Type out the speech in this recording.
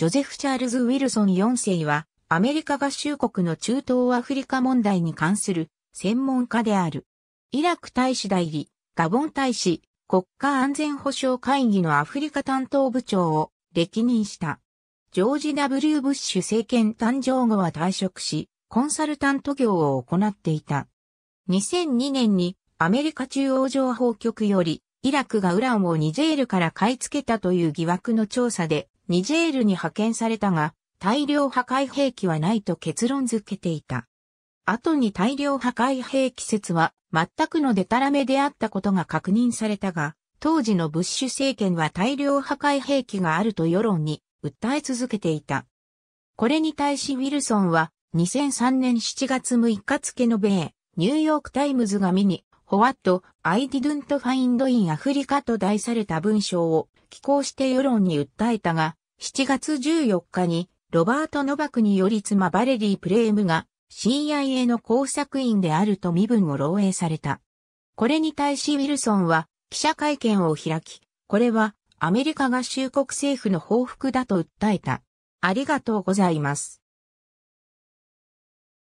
ジョゼフ・チャールズ・ウィルソン4世は、アメリカ合衆国の中東アフリカ問題に関する専門家である。イラク大使代理、ガボン大使、国家安全保障会議のアフリカ担当部長を歴任した。ジョージ・ W・ ブッシュ政権誕生後は退職し、コンサルタント業を行っていた。2002年にアメリカ中央情報局よりイラクがウランをニジェールから買い付けたという疑惑の調査でニジェールに派遣されたが、大量破壊兵器はないと結論づけていた。後に大量破壊兵器説は全くのデタラメであったことが確認されたが、当時のブッシュ政権は大量破壊兵器があると世論に訴え続けていた。これに対しウィルソンは2003年7月6日付の米、ニューヨークタイムズが見に、w h a ア I didn't find in Africa と題された文章を寄稿して世論に訴えたが、7月14日に、ロバート・ノバクにより妻バレリー・プレームが CIA の工作員であると身分を漏洩された。これに対しウィルソンは記者会見を開き、これはアメリカ合衆国政府の報復だと訴えた。ありがとうございます。